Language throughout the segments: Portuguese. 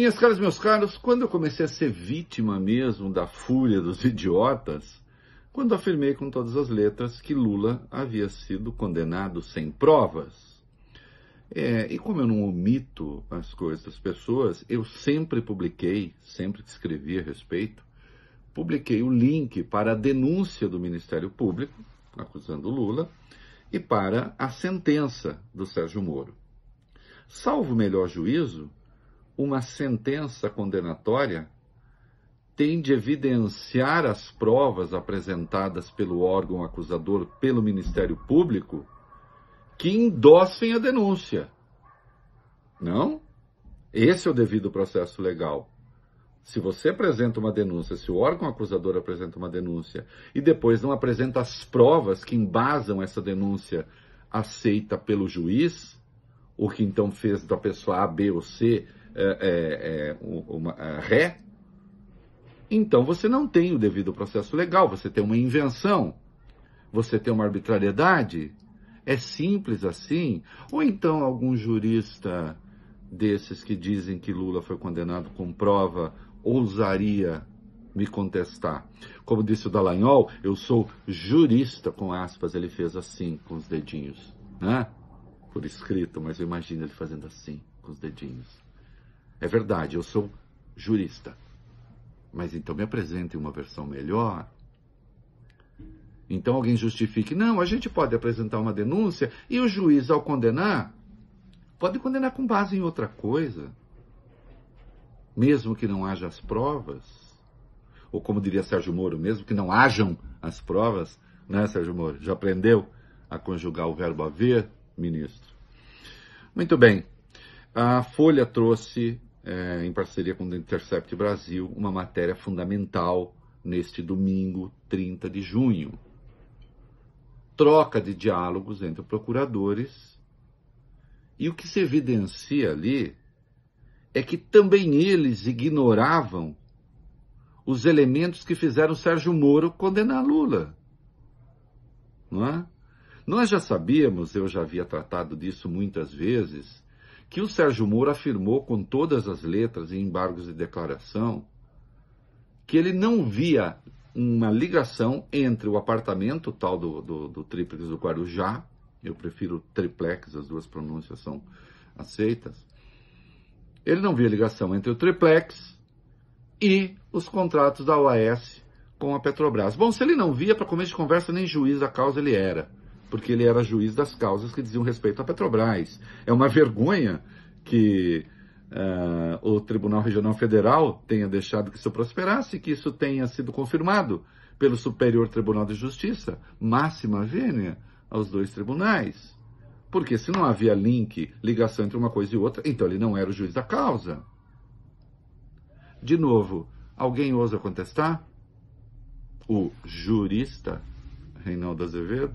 Minhas caras, meus caros, quando eu comecei a ser vítima mesmo da fúria dos idiotas, quando afirmei com todas as letras que Lula havia sido condenado sem provas. É, e como eu não omito as coisas das pessoas, eu sempre publiquei, sempre que escrevi a respeito, publiquei o link para a denúncia do Ministério Público, acusando Lula, e para a sentença do Sérgio Moro. Salvo melhor juízo, uma sentença condenatória tem de evidenciar as provas apresentadas pelo órgão acusador, pelo Ministério Público, que endossem a denúncia. Não? Esse é o devido processo legal. Se você apresenta uma denúncia, se o órgão acusador apresenta uma denúncia e depois não apresenta as provas que embasam essa denúncia aceita pelo juiz, o que então fez da pessoa A, B ou C é, é, uma, é, ré, então você não tem o devido processo legal, você tem uma invenção, você tem uma arbitrariedade. É simples assim? Ou então algum jurista desses que dizem que Lula foi condenado com prova ousaria me contestar? Como disse o Dallagnol, eu sou jurista, com aspas, ele fez assim com os dedinhos, né? Por escrito, mas eu imagino ele fazendo assim com os dedinhos. É verdade, eu sou jurista. Mas então me apresente uma versão melhor. Então alguém justifique. Não, a gente pode apresentar uma denúncia e o juiz, ao condenar, pode condenar com base em outra coisa. Mesmo que não haja as provas. Ou como diria Sérgio Moro, mesmo que não hajam as provas, né, Sérgio Moro? Já aprendeu a conjugar o verbo haver, ministro? Muito bem. A Folha trouxe é, em parceria com o Intercept Brasil, uma matéria fundamental neste domingo, 30 de junho. Troca de diálogos entre procuradores. E o que se evidencia ali é que também eles ignoravam os elementos que fizeram Sérgio Moro condenar Lula. Não é? Nós já sabíamos, eu já havia tratado disso muitas vezes, que o Sérgio Moro afirmou com todas as letras e embargos de declaração que ele não via uma ligação entre o apartamento tal do, do, do triplex do Guarujá, eu prefiro triplex, as duas pronúncias são aceitas, ele não via ligação entre o triplex e os contratos da OAS com a Petrobras. Bom, se ele não via, para começo de conversa, nem juiz da causa ele era porque ele era juiz das causas que diziam respeito à Petrobras. É uma vergonha que uh, o Tribunal Regional Federal tenha deixado que isso prosperasse, e que isso tenha sido confirmado pelo Superior Tribunal de Justiça, máxima vênia aos dois tribunais. Porque se não havia link, ligação entre uma coisa e outra, então ele não era o juiz da causa. De novo, alguém ousa contestar? O jurista Reinaldo Azevedo?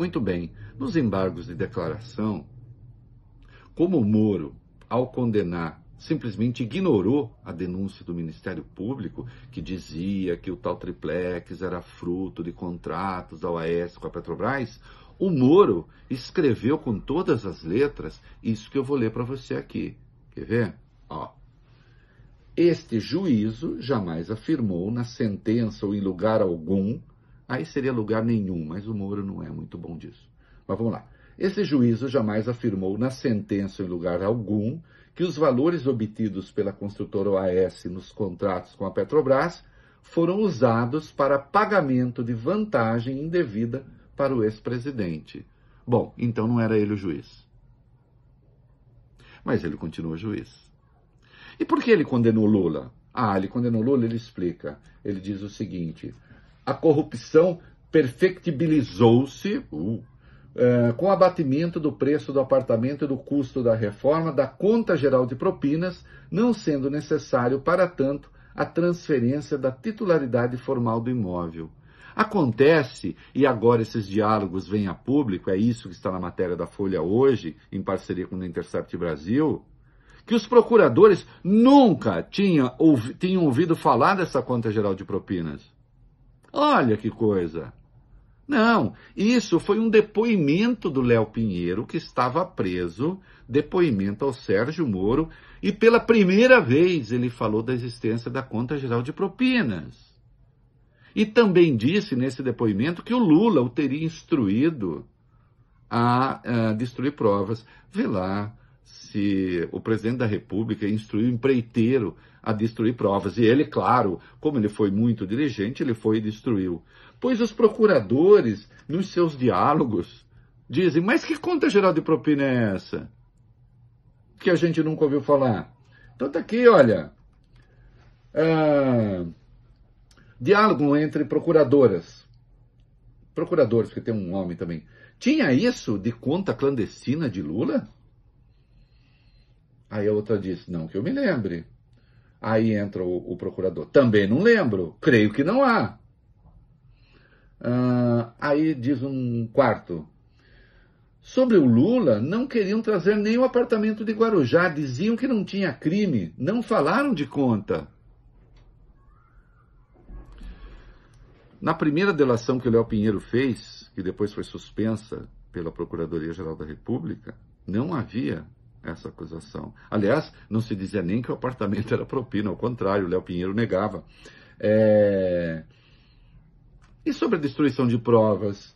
Muito bem, nos embargos de declaração, como Moro, ao condenar, simplesmente ignorou a denúncia do Ministério Público, que dizia que o tal triplex era fruto de contratos da OAS com a Petrobras, o Moro escreveu com todas as letras isso que eu vou ler para você aqui. Quer ver? Ó. Este juízo jamais afirmou na sentença ou em lugar algum Aí seria lugar nenhum, mas o Moro não é muito bom disso. Mas vamos lá. Esse juízo jamais afirmou na sentença em lugar algum que os valores obtidos pela construtora OAS nos contratos com a Petrobras foram usados para pagamento de vantagem indevida para o ex-presidente. Bom, então não era ele o juiz. Mas ele continua juiz. E por que ele condenou Lula? Ah, ele condenou Lula, ele explica. Ele diz o seguinte: a corrupção perfectibilizou-se uh, eh, com o abatimento do preço do apartamento e do custo da reforma da conta geral de propinas, não sendo necessário, para tanto, a transferência da titularidade formal do imóvel. Acontece, e agora esses diálogos vêm a público, é isso que está na matéria da Folha hoje, em parceria com o Intercept Brasil, que os procuradores nunca tinham, ouvi, tinham ouvido falar dessa conta geral de propinas. Olha que coisa! Não, isso foi um depoimento do Léo Pinheiro, que estava preso, depoimento ao Sérgio Moro, e pela primeira vez ele falou da existência da Conta Geral de Propinas. E também disse nesse depoimento que o Lula o teria instruído a, a eh, destruir provas. Vê lá, se o presidente da República instruiu o empreiteiro a destruir provas. E ele, claro, como ele foi muito dirigente ele foi e destruiu. Pois os procuradores, nos seus diálogos, dizem: Mas que conta geral de propina é essa? Que a gente nunca ouviu falar. Então tá aqui, olha. Ah, diálogo entre procuradoras. Procuradores, que tem um homem também. Tinha isso de conta clandestina de Lula? Aí a outra disse: Não que eu me lembre. Aí entra o, o procurador: Também não lembro, creio que não há. Ah, aí diz um quarto: Sobre o Lula, não queriam trazer nem o apartamento de Guarujá, diziam que não tinha crime, não falaram de conta. Na primeira delação que o Léo Pinheiro fez, que depois foi suspensa pela Procuradoria-Geral da República, não havia essa acusação. Aliás, não se dizia nem que o apartamento era propina, ao contrário, Léo Pinheiro negava. É... E sobre a destruição de provas?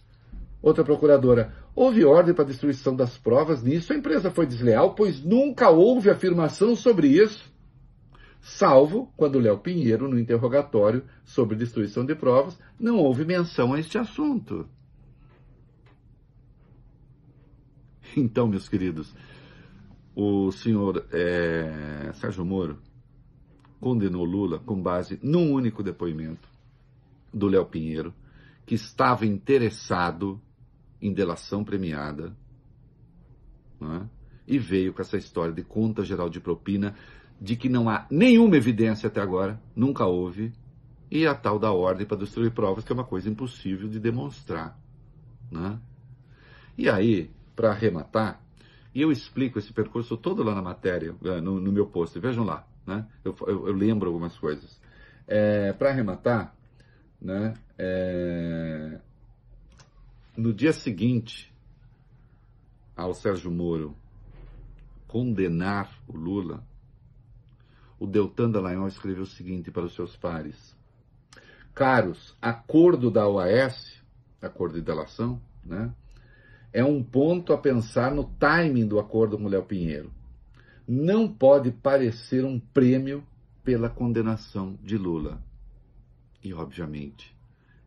Outra procuradora. Houve ordem para destruição das provas nisso, a empresa foi desleal, pois nunca houve afirmação sobre isso, salvo quando Léo Pinheiro, no interrogatório sobre destruição de provas, não houve menção a este assunto. Então, meus queridos, o senhor é, Sérgio Moro condenou Lula com base num único depoimento do Léo Pinheiro, que estava interessado em delação premiada, é? e veio com essa história de conta geral de propina, de que não há nenhuma evidência até agora, nunca houve, e a tal da ordem para destruir provas, que é uma coisa impossível de demonstrar. É? E aí, para arrematar, e eu explico esse percurso todo lá na matéria, é, no, no meu post. Vejam lá, né? eu, eu, eu lembro algumas coisas. É, Para arrematar, né? É, no dia seguinte ao Sérgio Moro condenar o Lula, o Deltan Dallagnol escreveu o seguinte para os seus pares: Caros, acordo da OAS, acordo de delação, né? é um ponto a pensar no timing do acordo com o Léo Pinheiro. Não pode parecer um prêmio pela condenação de Lula. E, obviamente,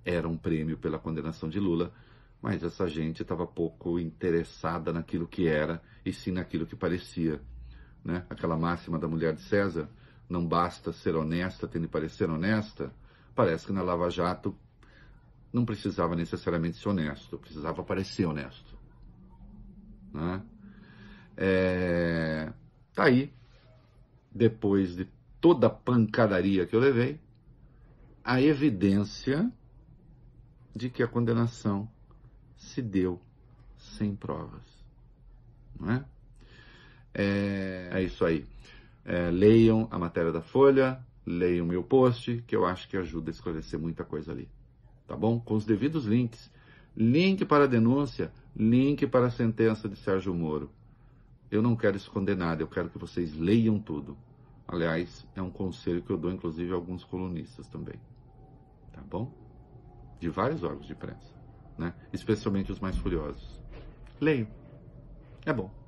era um prêmio pela condenação de Lula, mas essa gente estava pouco interessada naquilo que era e sim naquilo que parecia. Né? Aquela máxima da mulher de César: não basta ser honesta, tem de parecer honesta. Parece que na Lava Jato não precisava necessariamente ser honesto, precisava parecer honesto. Tá aí, depois de toda a pancadaria que eu levei, a evidência de que a condenação se deu sem provas. Não é? É, é isso aí. É, leiam a matéria da Folha, leiam meu post, que eu acho que ajuda a esclarecer muita coisa ali. Tá bom? Com os devidos links. Link para a denúncia, link para a sentença de Sérgio Moro eu não quero esconder nada, eu quero que vocês leiam tudo. Aliás, é um conselho que eu dou, inclusive, a alguns colunistas também. Tá bom? De vários órgãos de imprensa, né? especialmente os mais furiosos. Leiam. É bom.